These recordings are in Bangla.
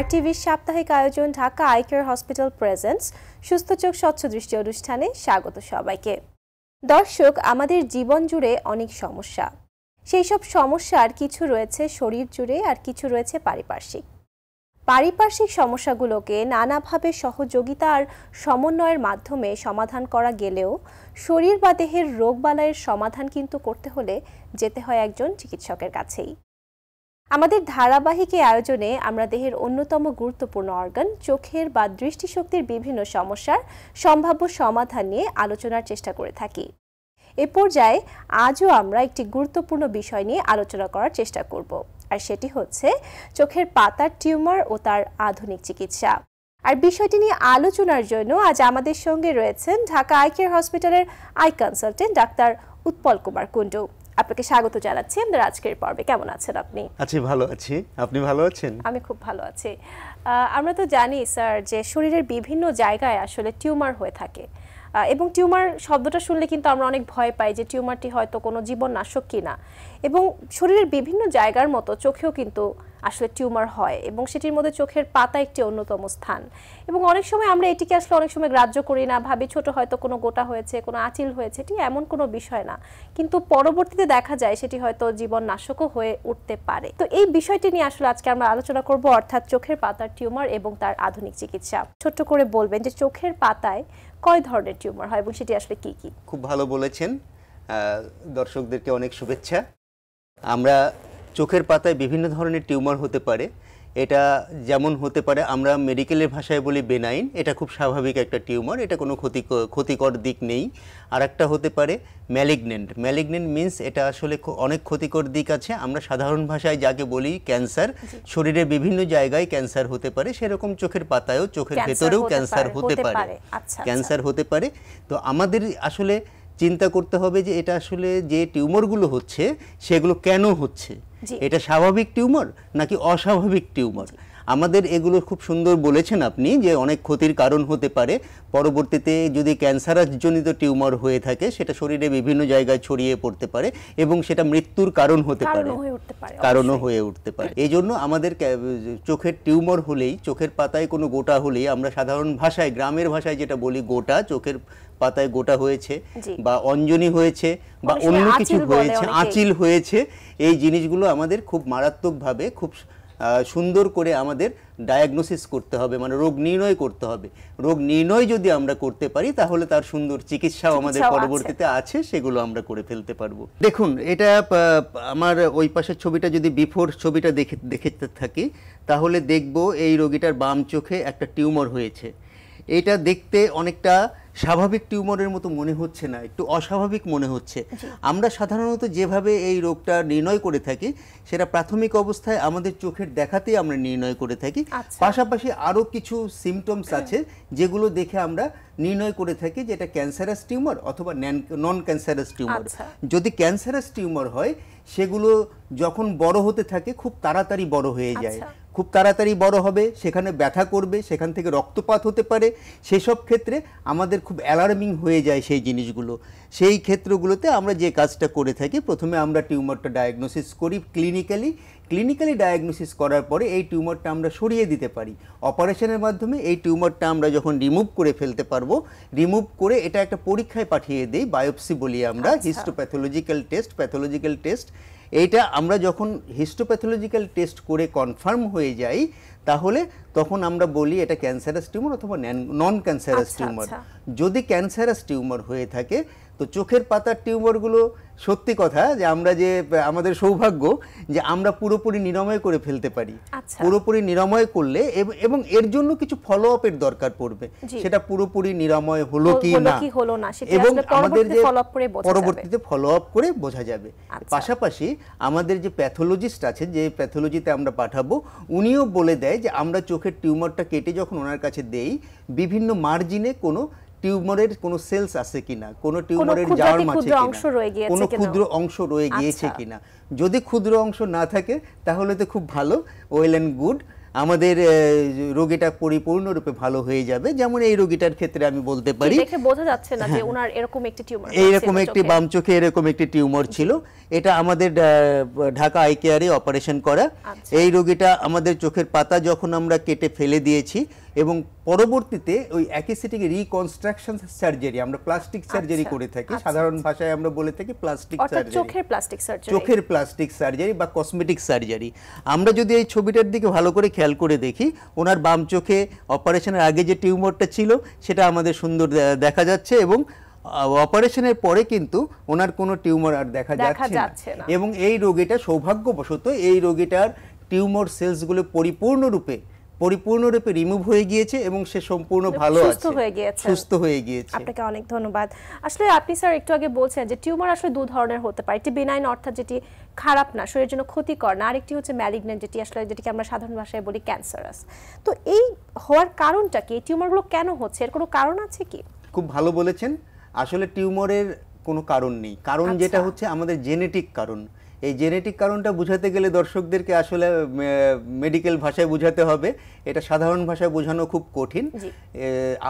আরটিভি সাপ্তাহিক আয়োজন ঢাকা আইকেয়ার হসপিটাল প্রেজেন্স সুস্থ চোখ স্বচ্ছ দৃষ্টি অনুষ্ঠানে স্বাগত সবাইকে দর্শক আমাদের জীবন জুড়ে অনেক সমস্যা সেই সব সমস্যার কিছু রয়েছে শরীর জুড়ে আর কিছু রয়েছে পারিপার্শ্বিক পারিপার্শ্বিক সমস্যাগুলোকে নানাভাবে সহযোগিতা আর সমন্বয়ের মাধ্যমে সমাধান করা গেলেও শরীর বা দেহের রোগবালাইয়ের সমাধান কিন্তু করতে হলে যেতে হয় একজন চিকিৎসকের কাছেই আমাদের ধারাবাহিক এই আয়োজনে আমরা দেহের অন্যতম গুরুত্বপূর্ণ অর্গান চোখের বা দৃষ্টিশক্তির বিভিন্ন সমস্যার সম্ভাব্য সমাধান নিয়ে আলোচনার চেষ্টা করে থাকি এ পর্যায়ে আজও আমরা একটি গুরুত্বপূর্ণ বিষয় নিয়ে আলোচনা করার চেষ্টা করব আর সেটি হচ্ছে চোখের পাতার টিউমার ও তার আধুনিক চিকিৎসা আর বিষয়টি নিয়ে আলোচনার জন্য আজ আমাদের সঙ্গে রয়েছেন ঢাকা আই কেয়ার হসপিটালের eye consultant doctor Utpal Kumar Kundu আপনাকে স্বাগত জানাচ্ছি আমাদের আজকের পর্বে কেমন আছেন আপনি আছি ভালো আছি আপনি ভালো আছেন আমি খুব ভালো আছি আমরা তো জানি স্যার যে শরীরের বিভিন্ন জায়গায় আসলে টিউমার হয়ে থাকে এবং টিউমার শব্দটা শুনলে কিন্তু আমরা অনেক ভয় পাই যে টিউমারটি হয়তো কোনো জীবননাশক কিনা এবং শরীরের বিভিন্ন জায়গার মতো চোখেও কিন্তু আসলে টিউমার হয় এবং সেটির মধ্যে চোখের পাতা একটি অন্যতম স্থান এবং অনেক সময় আমরা এটিকে আসলে অনেক সময় গ্রাহ্য করি না ভাবি ছোট হয়তো কোনো গোটা হয়েছে কোনো আঁচিল হয়েছে এটি এমন কোনো বিষয় না কিন্তু পরবর্তীতে দেখা যায় সেটি হয়তো জীবন নাশকও হয়ে উঠতে পারে তো এই বিষয়টি নিয়ে আসলে আজকে আমরা আলোচনা করব অর্থাৎ চোখের পাতার টিউমার এবং তার আধুনিক চিকিৎসা ছোট্ট করে বলবেন যে চোখের পাতায় কয় ধরনের টিউমার হয় এবং সেটি আসলে কি কি খুব ভালো বলেছেন দর্শকদেরকে অনেক শুভেচ্ছা আমরা চোখের পাতায় বিভিন্ন ধরনের টিউমার হতে পারে এটা যেমন হতে পারে আমরা মেডিকেলের ভাষায় বলি বেনাইন এটা খুব স্বাভাবিক একটা টিউমার এটা কোনো ক্ষতি ক্ষতিকর দিক নেই আর একটা হতে পারে ম্যালিগনেন্ট ম্যালিগনেন্ট মিন্স এটা আসলে অনেক ক্ষতিকর দিক আছে আমরা সাধারণ ভাষায় যাকে বলি ক্যান্সার শরীরের বিভিন্ন জায়গায় ক্যান্সার হতে পারে সেরকম চোখের পাতায়ও চোখের ভেতরেও ক্যান্সার হতে পারে ক্যান্সার আচ্ছা, আচ্ছা। হতে পারে তো আমাদের আসলে চিন্তা করতে হবে যে এটা আসলে যে টিউমারগুলো হচ্ছে সেগুলো কেন হচ্ছে এটা স্বাভাবিক টিউমার নাকি অস্বাভাবিক টিউমার আমাদের এগুলো খুব সুন্দর বলেছেন আপনি যে অনেক ক্ষতির কারণ হতে পারে পরবর্তীতে যদি ক্যান্সারাজনিত টিউমার হয়ে থাকে সেটা শরীরে বিভিন্ন জায়গায় ছড়িয়ে পড়তে পারে এবং সেটা মৃত্যুর কারণ হতে পারে কারণও হয়ে উঠতে পারে এই জন্য আমাদের চোখের টিউমার হলেই চোখের পাতায় কোনো গোটা হলেই আমরা সাধারণ ভাষায় গ্রামের ভাষায় যেটা বলি গোটা চোখের পাতায় গোটা হয়েছে বা অঞ্জনি হয়েছে বা অন্য কিছু হয়েছে আঁচিল হয়েছে এই জিনিসগুলো আমাদের খুব মারাত্মকভাবে খুব সুন্দর করে আমাদের ডায়াগনোসিস করতে হবে মানে রোগ নির্ণয় করতে হবে রোগ নির্ণয় যদি আমরা করতে পারি তাহলে তার সুন্দর চিকিৎসাও আমাদের পরবর্তীতে আছে সেগুলো আমরা করে ফেলতে পারবো দেখুন এটা আমার ওই পাশের ছবিটা যদি বিফোর ছবিটা দেখে দেখে থাকি তাহলে দেখব এই রোগীটার বাম চোখে একটা টিউমার হয়েছে এটা দেখতে অনেকটা স্বাভাবিক টিউমারের মতো মনে হচ্ছে না একটু অস্বাভাবিক মনে হচ্ছে আমরা সাধারণত যেভাবে এই রোগটা নির্ণয় করে থাকি সেটা প্রাথমিক অবস্থায় আমাদের চোখের দেখাতেই আমরা নির্ণয় করে থাকি আচ্ছা। পাশাপাশি আরও কিছু সিমটমস আছে যেগুলো দেখে আমরা নির্ণয় করে থাকি যে এটা ক্যান্সারাস টিউমার অথবা নন ক্যান্সারাস টিউমার যদি ক্যান্সারাস টিউমার হয় সেগুলো যখন বড় হতে থাকে খুব তাড়াতাড়ি বড় হয়ে যায় আচ্ছা। খুব তাড়াতাড়ি বড় হবে সেখানে ব্যথা করবে সেখান থেকে রক্তপাত হতে পারে সেসব ক্ষেত্রে আমাদের খুব অ্যালার্মিং হয়ে যায় সেই জিনিসগুলো সেই ক্ষেত্রগুলোতে আমরা যে কাজটা করে থাকি প্রথমে আমরা টিউমারটা ডায়াগনোসিস করি ক্লিনিক্যালি ক্লিনিক্যালি ডায়াগনোসিস করার পরে এই টিউমারটা আমরা সরিয়ে দিতে পারি অপারেশনের মাধ্যমে এই টিউমারটা আমরা যখন রিমুভ করে ফেলতে পারবো রিমুভ করে এটা একটা পরীক্ষায় পাঠিয়ে দিই বায়োপসি বলি আমরা হিস্টোপ্যাথোলজিক্যাল টেস্ট প্যাথোলজিক্যাল টেস্ট এইটা আমরা যখন হিস্টোপ্যাথোলজিক্যাল টেস্ট করে কনফার্ম হয়ে যাই তাহলে তখন আমরা বলি এটা ক্যান্সারাস টিউমার অথবা নন ক্যান্সারাস টিউমার যদি ক্যান্সারাস টিউমার হয়ে থাকে তো চোখের পাতার টিউমারগুলো সত্যি কথা যে আমরা যে আমাদের সৌভাগ্য যে আমরা পুরোপুরি নিরাময় করে ফেলতে পারি আচ্ছা। পুরোপুরি নিরাময় করলে এবং এর জন্য কিছু ফলো আপের দরকার পড়বে সেটা পুরোপুরি নিরাময় হলো কি না এবং আমাদের যে পরবর্তীতে ফলো আপ করে বোঝা যাবে আচ্ছা। পাশাপাশি আমাদের যে প্যাথোলজিস্ট আছে যে প্যাথোলজিতে আমরা পাঠাবো উনিও বলে দেয় যে আমরা চোখের টিউমারটা কেটে যখন ওনার কাছে দেই বিভিন্ন মার্জিনে কোনো টিউমারের কোনো সেলস আছে কিনা কোনো টিউমারের জার্ম আছে কিনা কোনো ক্ষুদ্র অংশ রয়ে গিয়েছে আচ্ছা। কিনা যদি ক্ষুদ্র অংশ না থাকে তাহলে তো খুব ভালো ওয়েল অ্যান্ড গুড আমাদের রোগীটা পরিপূর্ণরূপে ভালো হয়ে যাবে যেমন এই রোগীটার ক্ষেত্রে আমি বলতে পারি দেখে বোঝা যাচ্ছে না যে হ্যাঁ। ওনার এরকম একটি টিউমার এরকম একটি বাম চোখে এরকম একটি টিউমার ছিল এটা আমাদের ঢাকা আই কেয়ারে অপারেশন করা আচ্ছা। এই রোগীটা আমাদের চোখের পাতা যখন আমরা কেটে ফেলে দিয়েছি এবং পরবর্তীতে ওই একই সিটিকে রিকনস্ট্রাকশন সার্জারি আমরা প্লাস্টিক সার্জারি আচ্ছা, করে থাকি আচ্ছা। সাধারণ ভাষায় আমরা বলে থাকি প্লাস্টিক সার্জারি চোখের প্লাস্টিক সার্জারি চোখের প্লাস্টিক সার্জারি বা কসমেটিক সার্জারি আমরা যদি এই ছবিটার দিকে ভালো করে খেয়াল করে দেখি ওনার বাম চোখে অপারেশনের আগে যে টিউমারটা ছিল সেটা আমাদের সুন্দর দেখা যাচ্ছে এবং অপারেশনের পরে কিন্তু ওনার কোনো টিউমার আর দেখা যাচ্ছে না এবং এই রোগীটা সৌভাগ্যবশত এই রোগীটার টিউমার সেলসগুলো পরিপূর্ণরূপে পরিপূর্ণরূপে রিমুভ হয়ে গিয়েছে এবং সে সম্পূর্ণ মানে ভালো আছে সুস্থ হয়ে গিয়েছে সুস্থ হয়ে গিয়েছে আপনাকে অনেক ধন্যবাদ আসলে আপনি স্যার একটু আগে বলছেন যে টিউমার আসলে দু ধরনের হতে পারে একটি বেনাইন অর্থাৎ যেটি খারাপ না শরীরের জন্য ক্ষতিকর না আরেকটি হচ্ছে ম্যালিগন্যান্ট যেটি আসলে যেটিকে আমরা সাধারণ ভাষায় বলি ক্যান্সারাস তো এই হওয়ার কারণটা কি টিউমারগুলো কেন হচ্ছে এর কোনো কারণ আছে কি খুব ভালো বলেছেন আসলে টিউমারের কোনো কারণ নেই কারণ আচ্ছা। যেটা হচ্ছে আমাদের জেনেটিক কারণ এই জেনেটিক কারণটা বুঝাতে গেলে দর্শকদেরকে আসলে মেডিকেল ভাষায় বুঝাতে হবে এটা সাধারণ ভাষায় বোঝানো খুব কঠিন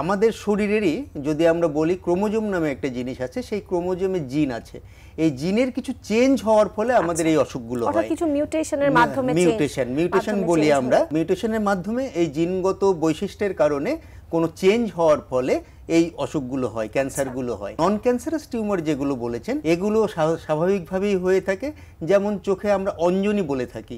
আমাদের শরীরেরই যদি আমরা বলি ক্রোমোজোম নামে একটা জিনিস আছে সেই ক্রোমোজোমে জিন আছে এই জিনের কিছু চেঞ্জ হওয়ার ফলে আচ্ছা। আমাদের এই অসুখগুলো হয় কিছু মিউটেশনের মাধ্যমে মিউটেশন হ্যাঁ, মিউটেশন বলি আমরা মিউটেশনের মাধ্যমে এই জিনগত বৈশিষ্ট্যের কারণে কোনো চেঞ্জ হওয়ার ফলে এই অসুখগুলো হয় আচ্ছা। ক্যান্সারগুলো হয় নন ক্যান্সারাস টিউমার যেগুলো বলেছেন এগুলো স্বাভাবিকভাবেই হয়ে থাকে যেমন চোখে আমরা অঞ্জনি বলে থাকি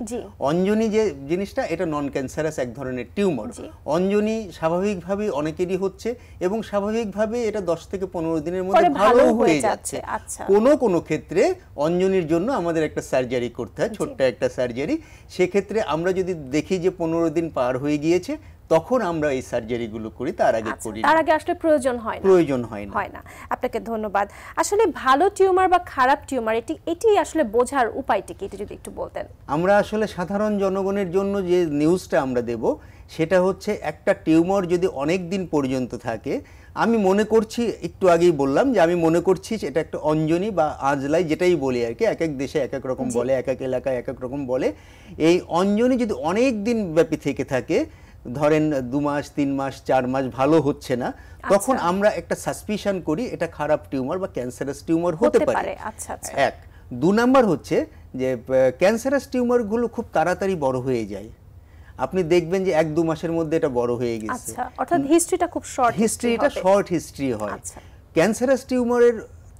অঞ্জনি যে জিনিসটা এটা নন ক্যান্সারাস এক ধরনের টিউমার অঞ্জনি স্বাভাবিকভাবেই অনেকেরই হচ্ছে এবং স্বাভাবিকভাবে এটা দশ থেকে পনেরো দিনের মধ্যে ভালো হয়ে যাচ্ছে আচ্ছা। কোনো কোনো ক্ষেত্রে অঞ্জনির জন্য আমাদের একটা সার্জারি করতে হয় ছোট্ট একটা সার্জারি সেক্ষেত্রে আমরা যদি দেখি যে পনেরো দিন পার হয়ে গিয়েছে তখন আমরা এই সার্জারিগুলো করি তার আগে আচ্ছা, করি তার আগে আসলে প্রয়োজন হয় না প্রয়োজন হয় না হয় না আপনাকে ধন্যবাদ আসলে ভালো টিউমার বা খারাপ টিউমার এটি এটি আসলে বোঝার উপায়টি কি এটা যদি একটু বলতেন আমরা আসলে সাধারণ জনগণের জন্য যে নিউজটা আমরা দেব সেটা হচ্ছে একটা টিউমার যদি অনেক দিন পর্যন্ত থাকে আমি মনে করছি একটু আগেই বললাম যে আমি মনে করছি এটা একটা অঞ্জনি বা আজলাই যেটাই বলি আর কি এক এক দেশে এক এক রকম বলে এক এক এলাকায় এক এক রকম বলে এই অঞ্জনি যদি অনেক দিন ব্যাপী থেকে থাকে ধরেন দু মাস তিন মাস চার মাস ভালো হচ্ছে না আচ্ছা। তখন আমরা একটা সাসপিশন করি এটা খারাপ টিউমার বা ক্যান্সারাস টিউমার হতে পারে আচ্ছা, আচ্ছা। এক দু নাম্বার হচ্ছে যে ক্যান্সারাস টিউমারগুলো খুব তাড়াতাড়ি বড় হয়ে যায় আপনি দেখবেন যে এক দু মাসের মধ্যে এটা বড় হয়ে গেছে আচ্ছা, অর্থাৎ হিস্ট্রিটা খুব শর্ট হিস্ট্রি এটা শর্ট হিস্ট্রি হয় ক্যান্সারাস আচ্ছা। টিউমারের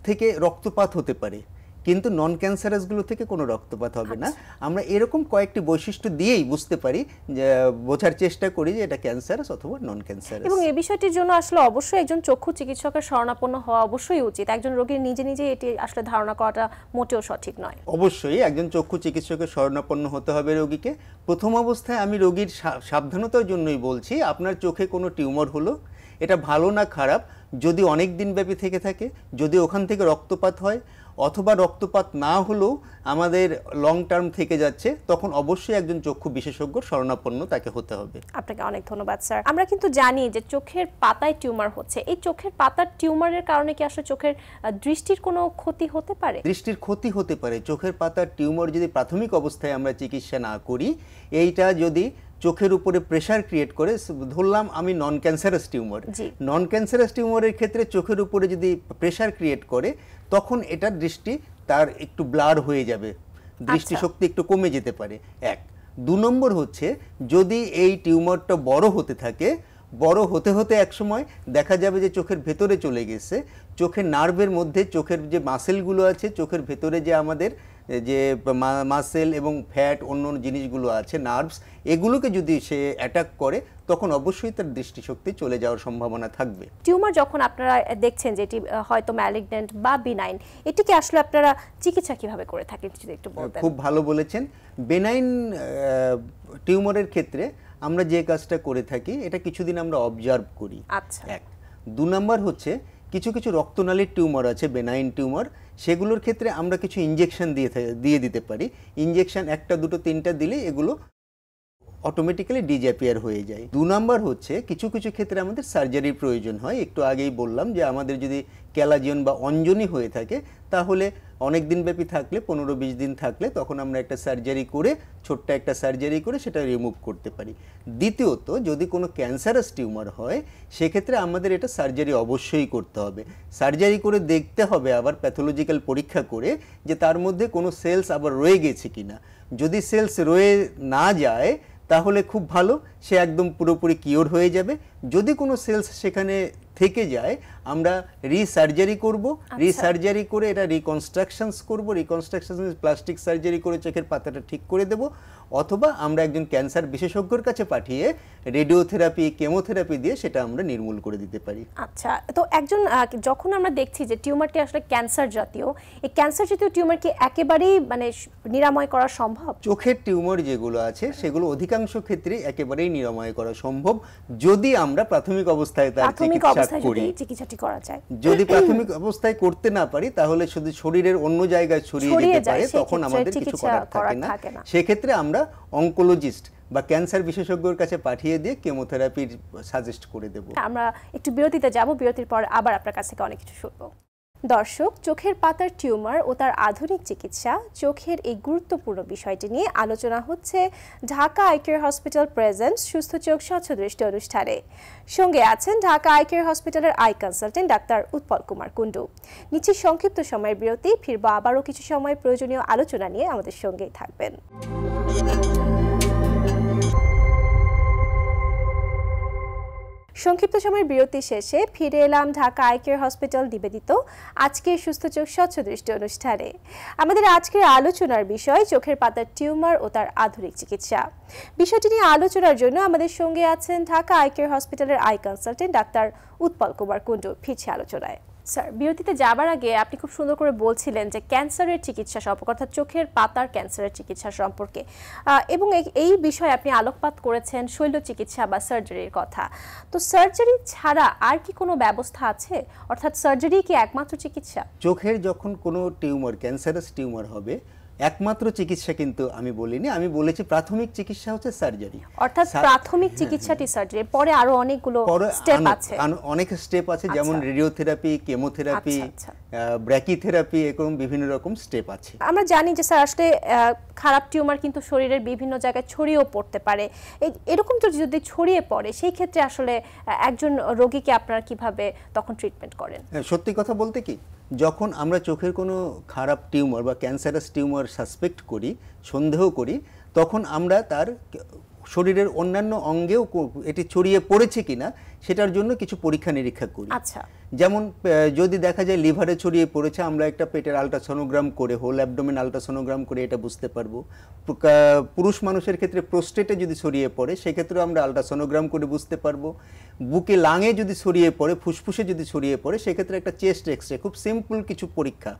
থেকে রক্তপাত হতে পারে কিন্তু নন ক্যান্সারাসগুলো থেকে কোনো রক্তপাত হবে না আচ্ছা। আমরা এরকম কয়েকটি বৈশিষ্ট্য দিয়েই বুঝতে পারি বোঝার চেষ্টা করি যে এটা ক্যান্সারাস অথবা নন ক্যান্সারাস এবং এই বিষয়টির জন্য আসলে অবশ্যই একজন চক্ষু চিকিৎসকের শরণাপন্ন হওয়া অবশ্যই উচিত একজন রোগীর নিজে নিজে এটি আসলে ধারণা করাটা মোটেও সঠিক নয় অবশ্যই একজন চক্ষু চিকিৎসকের শরণাপন্ন হতে হবে রোগীকে প্রথম অবস্থায় আমি রোগীর সাবধানতার জন্যই বলছি আপনার চোখে কোনো টিউমার হলো এটা ভালো না খারাপ যদি অনেক দিন ব্যাপী থেকে থাকে যদি ওখান থেকে রক্তপাত হয় অথবা রক্তপাত না হলেও আমাদের লং টার্ম থেকে যাচ্ছে তখন অবশ্যই একজন চক্ষু বিশেষজ্ঞ শরণাপন্ন তাকে হতে হবে আপনাকে অনেক ধন্যবাদ স্যার আমরা কিন্তু জানি যে চোখের পাতায় টিউমার হচ্ছে এই চোখের পাতার টিউমারের কারণে কি আসলে চোখের দৃষ্টির কোনো ক্ষতি হতে পারে দৃষ্টির ক্ষতি হতে পারে চোখের পাতার টিউমার যদি প্রাথমিক অবস্থায় আমরা চিকিৎসা না করি এইটা যদি চোখের উপরে প্রেশার ক্রিয়েট করে ধরলাম আমি non cancerous tumour non cancerous টিউমারের ক্ষেত্রে চোখের উপরে যদি প্রেশার ক্রিয়েট করে তখন এটার দৃষ্টি তার একটু ব্লার হয়ে যাবে আচ্ছা। দৃষ্টিশক্তি একটু কমে যেতে পারে এক দু নম্বর হচ্ছে যদি এই টিউমারটা বড় হতে থাকে বড় হতে হতে একসময় দেখা যাবে যে চোখের ভেতরে চলে গেছে চোখের নার্ভের মধ্যে চোখের যে মাসেলগুলো আছে চোখের ভেতরে যে আমাদের যে মাসেল এবং ফ্যাট অন্য জিনিসগুলো আছে নার্ভস এগুলোকে যদি সে অ্যাটাক করে তখন অবশ্যই তার দৃষ্টিশক্তি চলে যাওয়ার সম্ভাবনা থাকবে টিউমার যখন আপনারা দেখছেন যে এটি হয়তো ম্যালিগন্যান্ট বা বিনাইন এটিকে আসলে আপনারা চিকিৎসা কিভাবে করে থাকেন যদি একটু বলতেন খুব ভালো বলেছেন বেনাইন টিউমারের ক্ষেত্রে আমরা যে কাজটা করে থাকি এটা কিছুদিন আমরা অবজার্ভ করি আচ্ছা এক দু নম্বর হচ্ছে কিছু কিছু রক্তনালীর টিউমার আছে বেনাইন টিউমার সেগুলোর ক্ষেত্রে আমরা কিছু ইঞ্জেকশন দিয়ে দিয়ে দিতে পারি ইঞ্জেকশন একটা দুটো তিনটা দিলে এগুলো অটোমেটিক্যালি ডিজ্যাপিয়ার হয়ে যায় দু নম্বর হচ্ছে কিছু কিছু ক্ষেত্রে আমাদের সার্জারির প্রয়োজন হয় একটু আগেই বললাম যে আমাদের যদি ক্যালাজিয়ন বা অঞ্জনি হয়ে থাকে তাহলে অনেক দিন ব্যাপী থাকলে পনেরো বিশ দিন থাকলে তখন আমরা একটা সার্জারি করে ছোট্ট একটা সার্জারি করে সেটা রিমুভ করতে পারি দ্বিতীয়ত যদি কোনো ক্যান্সারাস টিউমার হয় সেক্ষেত্রে আমাদের এটা সার্জারি অবশ্যই করতে হবে সার্জারি করে দেখতে হবে আবার প্যাথোলজিক্যাল পরীক্ষা করে যে তার মধ্যে কোনো সেলস আবার রয়ে গেছে কি না যদি সেলস রয়ে না যায় তাহলে খুব ভালো সে একদম পুরোপুরি কিওর হয়ে যাবে যদি কোনো সেলস সেখানে থেকে যায় আমরা রিসার্জারি করব রিসার্জারি আচ্ছা। করে এটা রিকনস্ট্রাকশনস করব রিকনস্ট্রাকশন প্লাস্টিক সার্জারি করে চোখের পাতাটা ঠিক করে দেব অথবা আমরা একজন ক্যান্সার বিশেষজ্ঞর কাছে পাঠিয়ে রেডিওথেরাপি কেমোথেরাপি দিয়ে সেটা আমরা নির্মূল করে দিতে পারি আচ্ছা তো একজন যখন আমরা দেখছি যে টিউমারটি আসলে ক্যান্সার জাতীয় এই ক্যান্সার জাতীয় টিউমার কি একেবারেই মানে নিরাময় করা সম্ভব চোখের টিউমার যেগুলো আছে সেগুলো অধিকাংশ ক্ষেত্রে একেবারেই নিরাময় করা সম্ভব যদি আমরা প্রাথমিক অবস্থায় তার চিকিৎসা চিকিৎসাটি করা যায় যদি প্রাথমিক অবস্থায় করতে না পারি তাহলে শুধু শরীরের অন্য জায়গায় ছড়িয়ে যেতে পারে তখন আমাদের কিছু করার থাকে না সেক্ষেত্রে আমরা অঙ্কোলজিস্ট বা ক্যান্সার বিশেষজ্ঞর কাছে পাঠিয়ে দিয়ে কেমোথেরাপির সাজেস্ট করে দেব আমরা একটু বিরতিতে যাব বিরতির পর আবার আপনার কাছ থেকে অনেক কিছু শুনবো দর্শক চোখের পাতার টিউমার ও তার আধুনিক চিকিৎসা চোখের এই গুরুত্বপূর্ণ বিষয়টি নিয়ে আলোচনা হচ্ছে ঢাকা আইকের হসপিটাল প্রেজেন্ট সুস্থ চোখ স্বচ্ছ দৃষ্টি অনুষ্ঠানে সঙ্গে আছেন ঢাকা আইকের হসপিটালের eye consultant doctor Utpal Kumar Kundu নিচে সংক্ষিপ্ত সময়ের বিরতি ফিরবো আবারও কিছু সময় প্রয়োজনীয় আলোচনা নিয়ে আমাদের সঙ্গেই থাকবেন সংক্ষিপ্ত সময়ের বিরতি শেষে ফিরে এলাম ঢাকা কেয়ার হসপিটাল নিবেদিত আজকের সুস্থ চোখ স্বচ্ছ দৃষ্টি অনুষ্ঠানে আমাদের আজকের আলোচনার বিষয় চোখের পাতার টিউমার ও তার আধুনিক চিকিৎসা বিষয়টি নিয়ে আলোচনার জন্য আমাদের সঙ্গে আছেন ঢাকা কেয়ার হসপিটালের eye consultant doctor Utpal Kumar Kundu ফিরছে আলোচনায় স্যার বিরতিতে যাবার আগে আপনি খুব সুন্দর করে বলছিলেন যে ক্যান্সারের চিকিৎসা সম্পর্কে অর্থাৎ চোখের পাতার ক্যান্সারের চিকিৎসা সম্পর্কে এবং এই বিষয়ে আপনি আলোকপাত করেছেন শৈল্য চিকিৎসা বা সার্জারির কথা তো সার্জারি ছাড়া আর কি কোনো ব্যবস্থা আছে অর্থাৎ সার্জারি কি একমাত্র চিকিৎসা চোখের যখন কোনো টিউমার ক্যান্সারাস টিউমার হবে একমাত্র চিকিৎসা কিন্তু আমি বলিনি আমি বলেছি প্রাথমিক চিকিৎসা হচ্ছে সার্জারি অর্থাৎ প্রাথমিক হ্যাঁ, হ্যাঁ। চিকিৎসাটি সার্জারি পরে আরো অনেকগুলো স্টেপ আছে অনেক স্টেপ আছে আচ্ছা। যেমন রেডিওথেরাপি কেমোথেরাপি ব্র্যাকিথেরাপি এরকম বিভিন্ন রকম স্টেপ আছে আমরা জানি যে স্যার আসলে খারাপ টিউমার কিন্তু শরীরের বিভিন্ন জায়গায় ছড়িয়েও পড়তে পারে এরকম তো যদি ছড়িয়ে পড়ে সেই ক্ষেত্রে আসলে একজন রোগীকে আপনারা কিভাবে তখন ট্রিটমেন্ট করেন হ্যাঁ, সত্যি কথা বলতে কি যখন আমরা চোখের কোনো খারাপ টিউমার বা ক্যান্সারাস টিউমার সাসপেক্ট করি সন্দেহ করি তখন আমরা তার শরীরের অন্যান্য অঙ্গেও এটি ছড়িয়ে পড়েছে কিনা সেটার জন্য কিছু পরীক্ষা নিরীক্ষা করি আচ্ছা যেমন যদি দেখা যায় লিভারে ছড়িয়ে পড়েছে আমরা একটা পেটের আলট্রাসোনোগ্রাম করে হোল অ্যাবডোমেন আলট্রাসোনোগ্রাম করে এটা বুঝতে পারবো পুরুষ মানুষের ক্ষেত্রে প্রোস্টেটে যদি ছড়িয়ে পড়ে সেক্ষেত্রে আমরা আলট্রাসোনোগ্রাম করে বুঝতে পারবো বুকে লাঙে যদি ছড়িয়ে পড়ে ফুসফুসে যদি ছড়িয়ে পড়ে সেক্ষেত্রে একটা চেস্ট এক্সরে খুব সিম্পল কিছু পরীক্ষা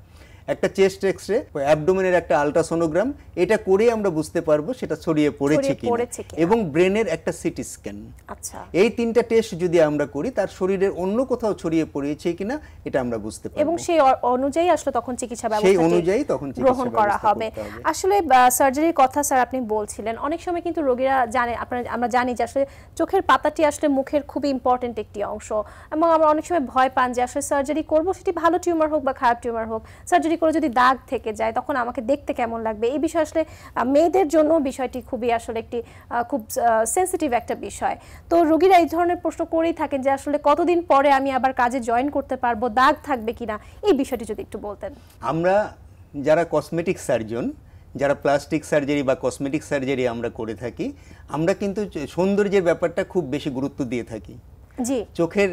একটা চেস্ট এক্স রে অ্যাবডোমেনের একটা আলট্রাসোনোগ্রাম এটা করে আমরা বুঝতে পারবো সেটা ছড়িয়ে পড়েছে কি এবং ব্রেনের একটা সিটি স্ক্যান আচ্ছা এই তিনটা টেস্ট যদি আমরা করি তার শরীরের অন্য কোথাও ছড়িয়ে পড়িয়েছে কিনা এটা আমরা বুঝতে পারবো এবং সেই অনুযায়ী আসলে তখন চিকিৎসা ব্যবস্থা সেই অনুযায়ী তখন গ্রহণ করা হবে আসলে সার্জারির কথা স্যার আপনি বলছিলেন অনেক সময় কিন্তু রোগীরা জানে আপনারা আমরা জানি যে আসলে চোখের পাতাটি আসলে মুখের খুবই ইম্পর্টেন্ট একটি অংশ এবং আমরা অনেক সময় ভয় পান যে আসলে সার্জারি করব সেটি ভালো টিউমার হোক বা খারাপ টিউমার হোক সার্জারি সরাসরি করে যদি দাগ থেকে যায় তখন আমাকে দেখতে কেমন লাগবে এই বিষয় আসলে মেয়েদের জন্য বিষয়টি খুবই আসলে একটি খুব সেন্সিটিভ একটা বিষয় তো রোগীরা এই ধরনের প্রশ্ন করেই থাকেন যে আসলে কতদিন পরে আমি আবার কাজে জয়েন করতে পারবো দাগ থাকবে কিনা এই বিষয়টি যদি একটু বলতেন আমরা যারা কসমেটিক সার্জন যারা প্লাস্টিক সার্জারি বা কসমেটিক সার্জারি আমরা করে থাকি আমরা কিন্তু সৌন্দর্যের ব্যাপারটা খুব বেশি গুরুত্ব দিয়ে থাকি জি চোখের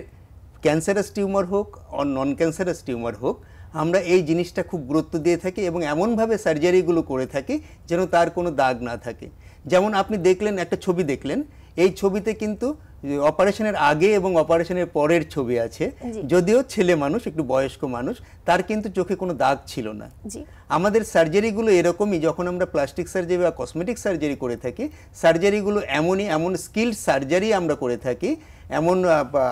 ক্যান্সারাস টিউমার হোক অর নন ক্যান্সারাস টিউমার হোক আমরা এই জিনিসটা খুব গুরুত্ব দিয়ে থাকি এবং এমনভাবে সার্জারিগুলো করে থাকি যেন তার কোনো দাগ না থাকে যেমন আপনি দেখলেন একটা ছবি দেখলেন এই ছবিতে কিন্তু অপারেশনের আগে এবং অপারেশনের পরের ছবি আছে যদিও ছেলে মানুষ একটু বয়স্ক মানুষ তার কিন্তু চোখে কোনো দাগ ছিল না আমাদের সার্জারিগুলো এরকমই যখন আমরা প্লাস্টিক সার্জারি বা কসমেটিক সার্জারি করে থাকি সার্জারিগুলো এমনই এমন স্কিল সার্জারি আমরা করে থাকি এমন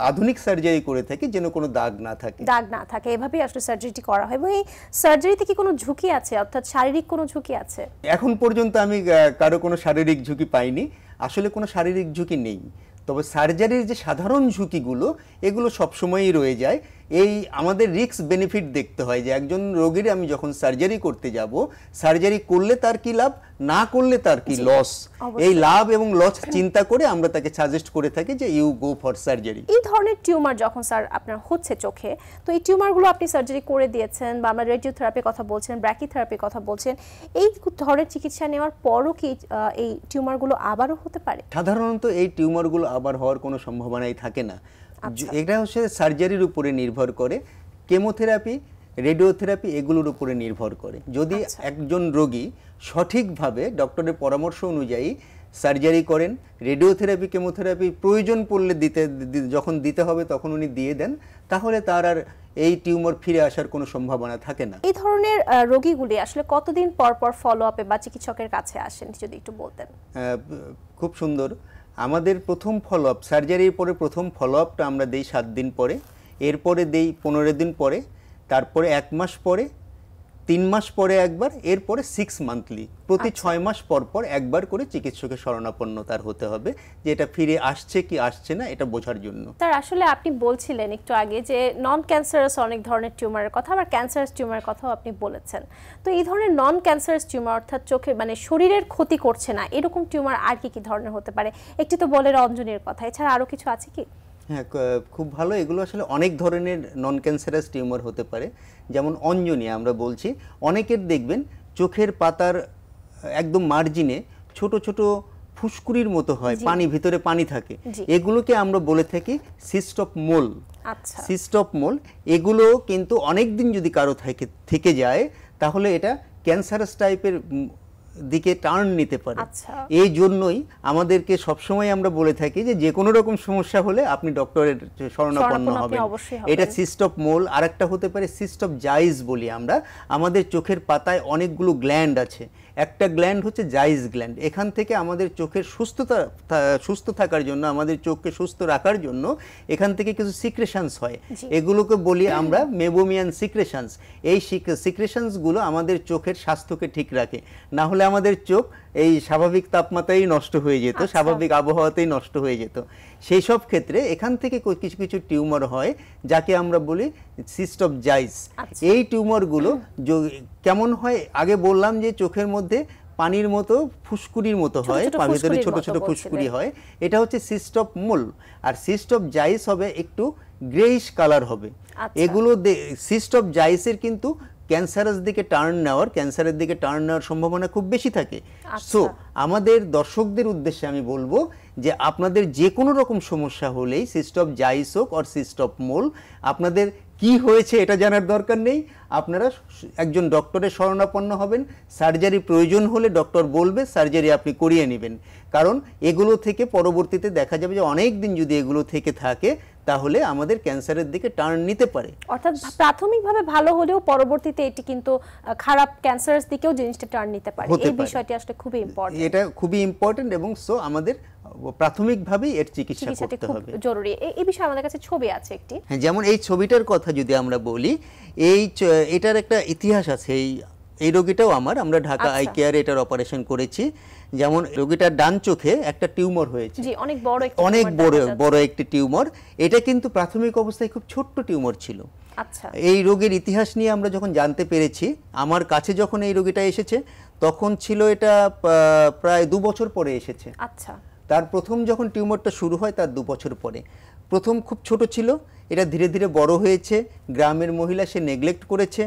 আধুনিক সার্জারি করে থাকি যেন কোনো দাগ না থাকে দাগ না থাকে এভাবেই আসলে সার্জারিটি করা হয় এবং এই সার্জারিতে কি কোনো ঝুঁকি আছে অর্থাৎ শারীরিক কোনো ঝুঁকি আছে এখন পর্যন্ত আমি কারো কোনো শারীরিক ঝুঁকি পাইনি আসলে কোনো শারীরিক ঝুঁকি নেই তবে সার্জারির যে সাধারণ ঝুঁকিগুলো এগুলো সবসময়ই রয়ে যায় এই আমাদের রিক্স বেনিফিট দেখতে হয় যে একজন রোগীর আমি যখন সার্জারি করতে যাব সার্জারি করলে তার কি লাভ না করলে তার কি লস এই লাভ এবং লস চিন্তা করে আমরা তাকে সাজেস্ট করে থাকি যে ইউ গো ফর সার্জারি এই ধরনের টিউমার যখন স্যার আপনার হচ্ছে চোখে তো এই টিউমারগুলো আপনি সার্জারি করে দিয়েছেন বা আমরা রেডিওথেরাপির কথা বলছেন ব্র্যাকিথেরাপির কথা বলছেন এই ধরনের চিকিৎসা নেওয়ার পরও কি এই টিউমারগুলো আবারও হতে পারে সাধারণত এই টিউমারগুলো আবার হওয়ার কোনো সম্ভাবনাই থাকে না এটা আচ্ছা। হচ্ছে সার্জারির উপরে নির্ভর করে কেমোথেরাপি রেডিওথেরাপি এগুলোর উপরে নির্ভর করে যদি আচ্ছা। একজন রোগী সঠিকভাবে ডক্টরের পরামর্শ অনুযায়ী সার্জারি করেন রেডিওথেরাপি কেমোথেরাপি প্রয়োজন পড়লে দিতে যখন দিতে হবে তখন উনি দিয়ে দেন তাহলে তার আর এই টিউমার ফিরে আসার কোনো সম্ভাবনা থাকে না এই ধরনের রোগীগুলি আসলে কতদিন পর পর ফলো আপে বা চিকিৎসকের কাছে আসেন যদি একটু বলতেন খুব সুন্দর আমাদের প্রথম ফলো আপ সার্জারির পরে প্রথম ফলো আপটা আমরা দিই সাত দিন পরে এরপরে দেই পনেরো দিন পরে তারপরে এক মাস পরে তিন মাস পরে একবার এরপরে সিক্স মান্থলি প্রতি আচ্ছা। ছয় মাস পর পর একবার করে চিকিৎসকের শরণাপন্ন তার হতে হবে যে এটা ফিরে আসছে কি আসছে না এটা বোঝার জন্য তার আসলে আপনি বলছিলেন একটু আগে যে নন ক্যান্সারাস অনেক ধরনের টিউমারের কথা আবার ক্যান্সারাস টিউমারের কথাও আপনি বলেছেন তো এই ধরনের নন ক্যান্সারাস টিউমার অর্থাৎ চোখের মানে শরীরের ক্ষতি করছে না এরকম টিউমার আর কি কি ধরনের হতে পারে একটি তো বলের অঞ্জনের কথা এছাড়া আরও কিছু আছে কি হ্যাঁ খুব ভালো এগুলো আসলে অনেক ধরনের নন ক্যান্সারাস টিউমার হতে পারে যেমন অঞ্জনী আমরা বলছি অনেকের দেখবেন চোখের পাতার একদম মার্জিনে ছোট ছোট ফুসকুড়ির মতো হয় পানি ভিতরে পানি থাকে এগুলোকে আমরা বলে থাকি cyst of mole cyst of mole এগুলো কিন্তু অনেক দিন যদি কারো থেকে থেকে যায় তাহলে এটা ক্যান্সারাস টাইপের দিকে টার্ন নিতে পারে আচ্ছা। এই জন্যই আমাদেরকে সবসময় আমরা বলে থাকি যে যে কোনো রকম সমস্যা হলে আপনি ডক্টরের শরণাপন্ন হবেন এটা সিস্ট অফ মোল আর হতে পারে সিস্ট অফ জাইজ বলি আমরা আমাদের চোখের পাতায় অনেকগুলো গ্ল্যান্ড আছে একটা গ্ল্যান্ড হচ্ছে জাইজ গ্ল্যান্ড এখান থেকে আমাদের চোখের সুস্থতা সুস্থ থাকার জন্য আমাদের চোখকে সুস্থ রাখার জন্য এখান থেকে কিছু সিক্রেশনস হয় এগুলোকে বলি আমরা মেবোমিয়ান সিক্রেশনস এই সিক্রেশনসগুলো আমাদের চোখের স্বাস্থ্যকে ঠিক রাখে না হলে আমাদের চোখ এই স্বাভাবিক তাপমাত্রাই নষ্ট হয়ে যেত আচ্ছা। স্বাভাবিক আবহাওয়াতেই নষ্ট হয়ে যেত সেই সব ক্ষেত্রে এখান থেকে কিছু কিছু টিউমার হয় যাকে আমরা বলি সিস্ট অফ জাইস আচ্ছা। এই টিউমারগুলো কেমন হয় আগে বললাম যে চোখের মধ্যে পানির মতো ফুসকুড়ির মতো হয় ভেতরে ছোট ছোট ফুসকুড়ি হয় এটা হচ্ছে সিস্ট অফ মূল আর সিস্ট অফ জাইস হবে একটু গ্রেইশ কালার হবে আচ্ছা। এগুলো সিস্ট অফ জাইসের কিন্তু ক্যান্সারের দিকে টার্ন নেওয়ার ক্যান্সারের দিকে টার্ন নেওয়ার সম্ভাবনা খুব বেশি থাকে সো আচ্ছা। আমাদের দর্শকদের উদ্দেশ্যে আমি বলবো যে আপনাদের যে কোনো রকম সমস্যা হলেই সিস্ট অফ জাইস হোক অর সিস্ট অফ মোল আপনাদের কি হয়েছে এটা জানার দরকার নেই আপনারা একজন ডক্টরের শরণাপন্ন হবেন সার্জারি প্রয়োজন হলে ডক্টর বলবে সার্জারি আপনি করিয়ে নেবেন কারণ এগুলো থেকে পরবর্তীতে দেখা যাবে যে অনেক দিন যদি এগুলো থেকে থাকে তাহলে আমাদের ক্যান্সারের দিকে টার্ন নিতে পারে অর্থাৎ প্রাথমিকভাবে ভালো হলেও পরবর্তীতে এটি কিন্তু খারাপ ক্যান্সারের দিকেও জিনিসটা টার্ন নিতে পারে এই বিষয়টি আসলে খুবই ইম্পর্টেন্ট এটা খুবই ইম্পর্টেন্ট এবং সো আমাদের প্রাথমিকভাবেই এর চিকিৎসা করতে হবে জরুরি এই বিষয়ে আমাদের কাছে ছবি আছে একটি হ্যাঁ যেমন এই ছবিটার কথা যদি আমরা বলি এই এটার একটা ইতিহাস আছে এই এই রোগীটাও আমার আমরা ঢাকা আচ্ছা। আই কেয়ার এটার অপারেশন করেছি যেমন রোগীটার ডান চোখে একটা টিউমার হয়েছে অনেক বড় অনেক বড় বড় একটি টিউমার এটা কিন্তু প্রাথমিক অবস্থায় খুব ছোট্ট টিউমার ছিল আচ্ছা এই রোগের ইতিহাস নিয়ে আমরা যখন জানতে পেরেছি আমার কাছে যখন এই রোগীটা এসেছে তখন ছিল এটা প্রায় দু বছর পরে এসেছে আচ্ছা তার প্রথম যখন টিউমারটা শুরু হয় তার দু বছর পরে প্রথম খুব ছোট ছিল এটা ধীরে ধীরে বড় হয়েছে গ্রামের মহিলা সে নেগলেক্ট করেছে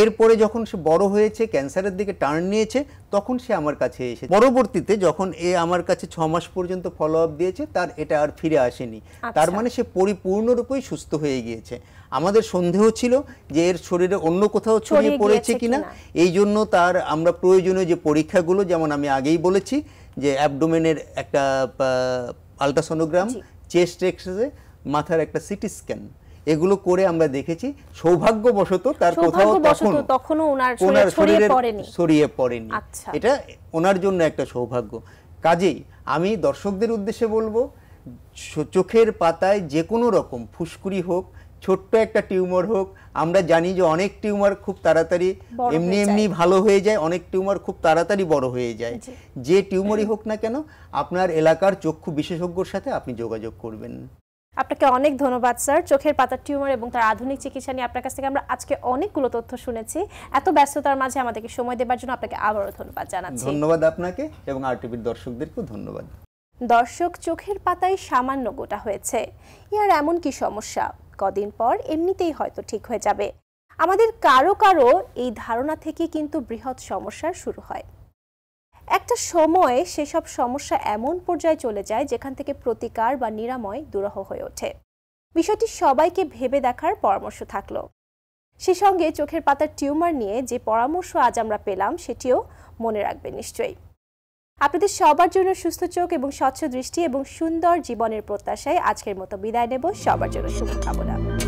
এরপরে যখন সে বড় হয়েছে ক্যান্সারের দিকে টার্ন নিয়েছে তখন সে আমার কাছে এসে পরবর্তীতে যখন এ আমার কাছে ছ মাস পর্যন্ত ফলো আপ দিয়েছে তার এটা আর ফিরে আসেনি আচ্ছা। তার মানে সে পরিপূর্ণরূপেই সুস্থ হয়ে গিয়েছে আমাদের সন্দেহ ছিল যে এর শরীরে অন্য কোথাও ছড়িয়ে পড়েছে কিনা এই জন্য তার আমরা প্রয়োজনীয় যে পরীক্ষাগুলো যেমন আমি আগেই বলেছি যে অ্যাবডোমেনের একটা আলট্রাসোনোগ্রাম চেস্ট এক্সরে মাথার একটা সিটি স্ক্যান এগুলো করে আমরা দেখেছি সৌভাগ্যবশত তার কোথাও তখন তখনও ওনার শরীরে ছড়িয়ে পড়েনি আচ্ছা। এটা ওনার জন্য একটা সৌভাগ্য কাজেই আমি দর্শকদের উদ্দেশ্যে বলবো চোখের পাতায় যে কোনো রকম ফুসকুড়ি হোক ছোট্ট একটা টিউমার হোক আমরা জানি যে অনেক টিউমার খুব তাড়াতাড়ি এমনি এমনি ভালো হয়ে যায় অনেক টিউমার খুব তাড়াতাড়ি বড় হয়ে যায় যে টিউমারই হোক না কেন আপনার এলাকার চক্ষু বিশেষজ্ঞর সাথে আপনি যোগাযোগ করবেন আপনাকে অনেক ধন্যবাদ স্যার চোখের পাতার টিউমার এবং তার আধুনিক চিকিৎসা নিয়ে আপনার কাছ থেকে আমরা আজকে অনেকগুলো তথ্য শুনেছি এত ব্যস্ততার মাঝে আমাদেরকে সময় দেবার জন্য আপনাকে আবারও ধন্যবাদ জানাচ্ছি ধন্যবাদ আপনাকে এবং আর টিভির দর্শকদেরকেও ধন্যবাদ দর্শক চোখের পাতায় সামান্য গোটা হয়েছে ইয়ার এমন কি সমস্যা কদিন পর এমনিতেই হয়তো ঠিক হয়ে যাবে আমাদের কারো কারো এই ধারণা থেকে কিন্তু বৃহৎ সমস্যার শুরু হয় একটা সময়ে সেসব সমস্যা এমন পর্যায়ে চলে যায় যেখান থেকে প্রতিকার বা নিরাময় দুরহ হয়ে ওঠে বিষয়টি সবাইকে ভেবে দেখার পরামর্শ থাকলো সে সঙ্গে চোখের পাতার টিউমার নিয়ে যে পরামর্শ আজ আমরা পেলাম সেটিও মনে রাখবেন নিশ্চয়ই আপনাদের সবার জন্য সুস্থ চোখ এবং স্বচ্ছ দৃষ্টি এবং সুন্দর জীবনের প্রত্যাশায় আজকের মতো বিদায় নেব সবার জন্য শুভকামনা